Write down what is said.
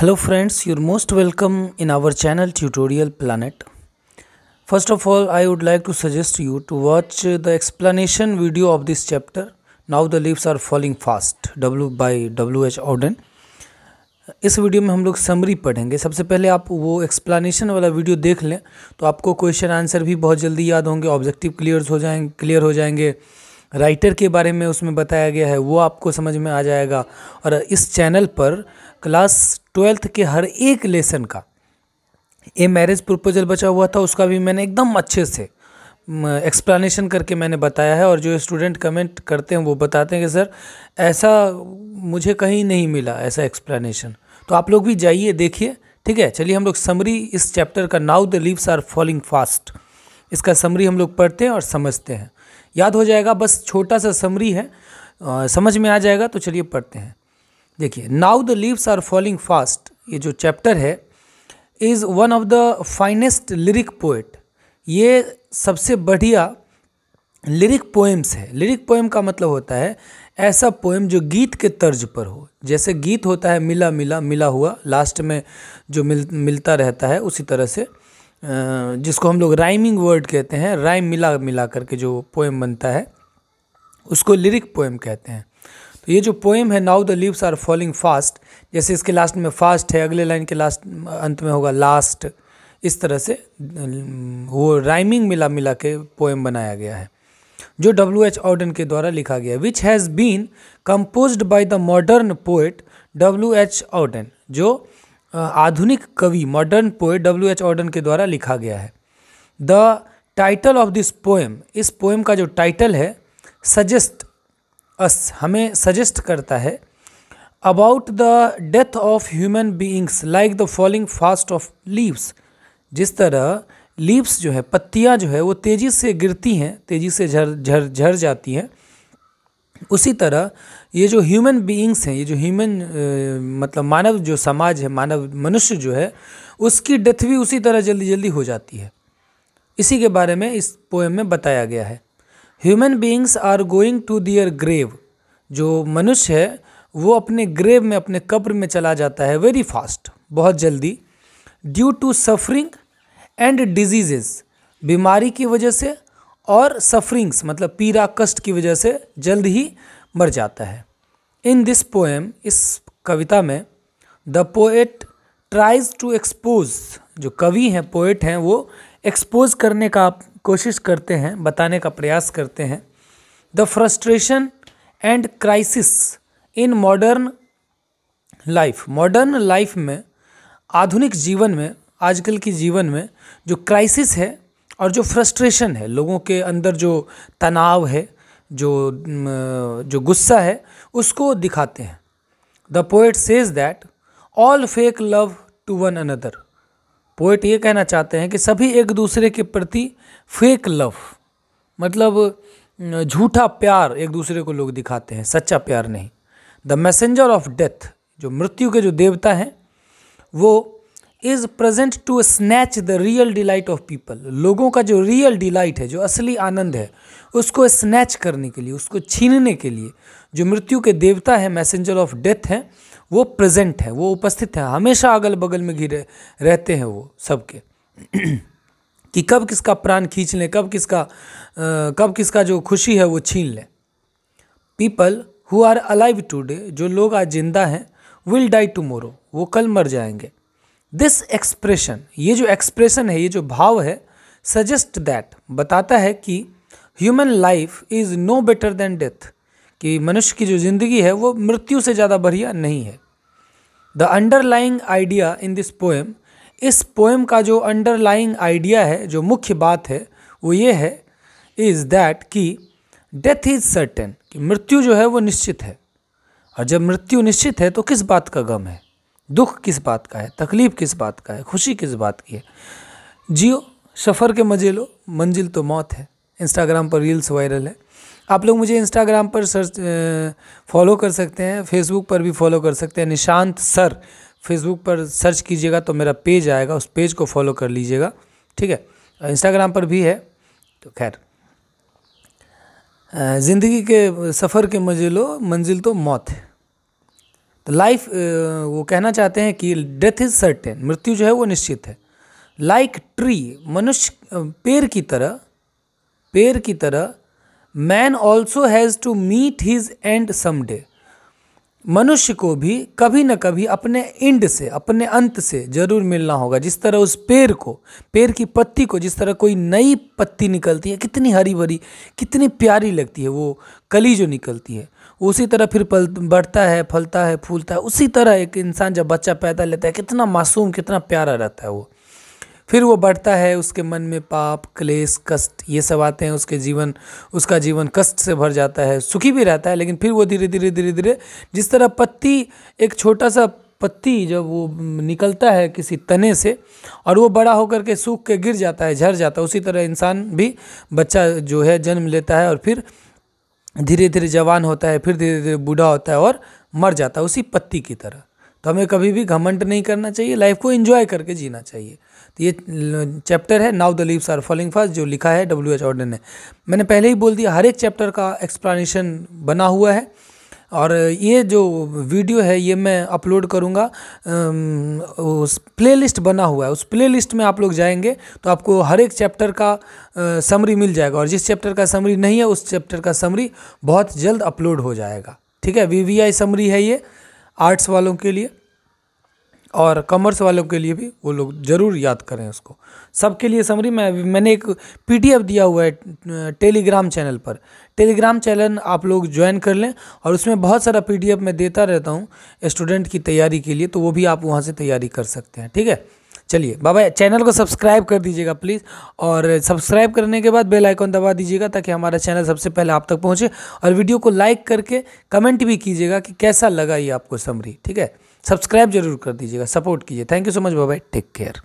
hello friends your most welcome in our channel tutorial planet first of all I would like to suggest you to watch the explanation video of this chapter now the leaves are falling fast W by W H Auden इस video में हम लोग summary पढ़ेंगे सबसे पहले आप वो explanation वाला वीडियो देख लें तो आपको क्वेश्चन आंसर भी बहुत जल्दी याद होंगे ऑब्जेक्टिव क्लियर हो जाएंगे क्लियर हो जाएंगे राइटर के बारे में उसमें बताया गया है वो आपको समझ में आ जाएगा और इस चैनल पर क्लास ट्वेल्थ के हर एक लेसन का ए मैरिज प्रपोजल बचा हुआ था उसका भी मैंने एकदम अच्छे से एक्सप्लानेशन करके मैंने बताया है और जो स्टूडेंट कमेंट करते हैं वो बताते हैं कि सर ऐसा मुझे कहीं नहीं मिला ऐसा एक्सप्लानेशन तो आप लोग भी जाइए देखिए ठीक है चलिए हम लोग समरी इस चैप्टर का now the leaves are falling fast इसका समरी हम लोग पढ़ते हैं और समझते हैं याद हो जाएगा बस छोटा सा समरी है आ, समझ में आ जाएगा तो चलिए पढ़ते हैं देखिए now the leaves are falling fast ये जो चैप्टर है is one of the finest lyric poet ये सबसे बढ़िया लिरिक पोएम्स है लिरिक पोएम का मतलब होता है ऐसा पोएम जो गीत के तर्ज पर हो जैसे गीत होता है मिला मिला मिला हुआ लास्ट में जो मिल मिलता रहता है उसी तरह से जिसको हम लोग राइमिंग वर्ड कहते हैं राइम मिला मिला करके जो पोएम बनता है उसको लिरिक पोएम कहते हैं तो ये जो पोएम है now the leaves are falling fast जैसे इसके लास्ट में फास्ट है अगले लाइन के लास्ट अंत में होगा लास्ट इस तरह से वो राइमिंग मिला मिला के पोएम बनाया गया है जो डब्ल्यू एच ऑर्डन के द्वारा लिखा गया which has been composed by the modern poet W H Auden जो आधुनिक कवि modern poet W H Auden के द्वारा लिखा गया है the title of this poem इस पोएम का जो टाइटल है सजेस्ट अस हमें सजेस्ट करता है about the death of human beings like the falling fast of leaves जिस तरह लीव्स जो है पत्तियाँ जो है वो तेज़ी से गिरती हैं तेज़ी से झर झर झर जाती हैं उसी तरह ये जो ह्यूमन बीइंग्स हैं ये जो ह्यूमन मतलब मानव जो समाज है मानव मनुष्य जो है उसकी डेथ भी उसी तरह जल्दी जल्दी हो जाती है इसी के बारे में इस पोएम में बताया गया है human beings are going to their grave जो मनुष्य है वो अपने ग्रेव में अपने कब्र में चला जाता है वेरी फास्ट बहुत जल्दी due to suffering and diseases बीमारी की वजह से और सफरिंग्स मतलब पीरा कष्ट की वजह से जल्द ही मर जाता है इन दिस पोएम इस कविता में the poet tries to expose जो कवि हैं पोएट हैं वो एक्सपोज करने का कोशिश करते हैं बताने का प्रयास करते हैं the frustration and crisis in modern life modern life में आधुनिक जीवन में आजकल की जीवन में जो क्राइसिस है और जो फ्रस्ट्रेशन है लोगों के अंदर जो तनाव है जो जो गुस्सा है उसको दिखाते हैं the poet says that all fake love to one another poet ये कहना चाहते हैं कि सभी एक दूसरे के प्रति फेक लव मतलब झूठा प्यार एक दूसरे को लोग दिखाते हैं सच्चा प्यार नहीं द मैसेंजर ऑफ डेथ जो मृत्यु के जो देवता हैं वो is present to snatch the real delight of people लोगों का जो रियल डिलाइट है जो असली आनंद है उसको स्नैच करने के लिए उसको छीनने के लिए जो मृत्यु के देवता है मैसेंजर ऑफ डेथ हैं वो प्रेजेंट है वो उपस्थित है हमेशा अगल बगल में घिरे रहते हैं वो सबके कि कब किसका प्राण खींच लें कब किसका आ, कब किसका जो खुशी है वो छीन लें people who are alive today जो लोग आज जिंदा हैं विल डाई टमोरो वो कल मर जाएंगे दिस एक्सप्रेशन ये जो एक्सप्रेशन है ये जो भाव है सजेस्ट दैट बताता है कि human life is no better than death कि मनुष्य की जो ज़िंदगी है वो मृत्यु से ज़्यादा बढ़िया नहीं है the underlying idea in this poem इस पोएम का जो अंडरलाइंग आइडिया है जो मुख्य बात है वो ये है इज़ दैट कि डेथ इज़ सर्टेन कि मृत्यु जो है वो निश्चित है और जब मृत्यु निश्चित है तो किस बात का गम है दुख किस बात का है तकलीफ़ किस बात का है खुशी किस बात की है जियो सफ़र के मज़े लो मंजिल तो मौत है इंस्टाग्राम पर रील्स वायरल है आप लोग मुझे इंस्टाग्राम पर सर्च फॉलो कर सकते हैं फेसबुक पर भी फॉलो कर सकते हैं निशांत सर फेसबुक पर सर्च कीजिएगा तो मेरा पेज आएगा उस पेज को फॉलो कर लीजिएगा ठीक है इंस्टाग्राम पर भी है तो खैर ज़िंदगी के सफ़र के मज़े लो मंजिल तो मौत है तो लाइफ वो कहना चाहते हैं कि डेथ इज़ सर्टेन मृत्यु जो है वो निश्चित है लाइक ट्री मनुष्य पेड़ की तरह पेड़ की तरह man also has to meet his end same मनुष्य को भी कभी न कभी अपने इंड से अपने अंत से जरूर मिलना होगा जिस तरह उस पेड़ को पेड़ की पत्ती को जिस तरह कोई नई पत्ती निकलती है कितनी हरी भरी कितनी प्यारी लगती है वो कली जो निकलती है उसी तरह फिर पल बढ़ता है फलता है फूलता है उसी तरह एक इंसान जब बच्चा पैदा लेता है कितना मासूम कितना प्यारा रहता है वो फिर वो बढ़ता है उसके मन में पाप क्लेश कष्ट ये सब आते हैं उसके जीवन उसका जीवन कष्ट से भर जाता है सुखी भी रहता है लेकिन फिर वो धीरे धीरे धीरे धीरे जिस तरह पत्ती एक छोटा सा पत्ती जब वो निकलता है किसी तने से और वो बड़ा होकर के सूख के गिर जाता है झर जाता है उसी तरह इंसान भी बच्चा जो है जन्म लेता है और फिर धीरे धीरे जवान होता है फिर धीरे धीरे बूढ़ा होता है और मर जाता है उसी पत्ती की तरह तो हमें कभी भी घमंड नहीं करना चाहिए लाइफ को एंजॉय करके जीना चाहिए तो ये चैप्टर है now the leaves are falling fast जो लिखा है डब्ल्यू एच ऑर्डन ने मैंने पहले ही बोल दिया हर एक चैप्टर का एक्सप्लानेशन बना हुआ है और ये जो वीडियो है ये मैं अपलोड करूँगा उस प्लेलिस्ट बना हुआ है उस प्लेलिस्ट में आप लोग जाएंगे तो आपको हर एक चैप्टर का समरी मिल जाएगा और जिस चैप्टर का समरी नहीं है उस चैप्टर का समरी बहुत जल्द अपलोड हो जाएगा ठीक है वी वी आई समरी है ये आर्ट्स वालों के लिए और कॉमर्स वालों के लिए भी वो लोग ज़रूर याद करें उसको सबके लिए समरी मैं मैंने एक पीडीएफ दिया हुआ है टेलीग्राम चैनल पर टेलीग्राम चैनल आप लोग ज्वाइन कर लें और उसमें बहुत सारा पीडीएफ मैं देता रहता हूँ स्टूडेंट की तैयारी के लिए तो वो भी आप वहाँ से तैयारी कर सकते हैं ठीक है चलिए बाबा चैनल को सब्सक्राइब कर दीजिएगा प्लीज़ और सब्सक्राइब करने के बाद बेल आइकन दबा दीजिएगा ताकि हमारा चैनल सबसे पहले आप तक पहुँचे और वीडियो को लाइक करके कमेंट भी कीजिएगा कि कैसा लगा ये आपको समरी ठीक है सब्सक्राइब जरूर कर दीजिएगा सपोर्ट कीजिए thank you so much bye take care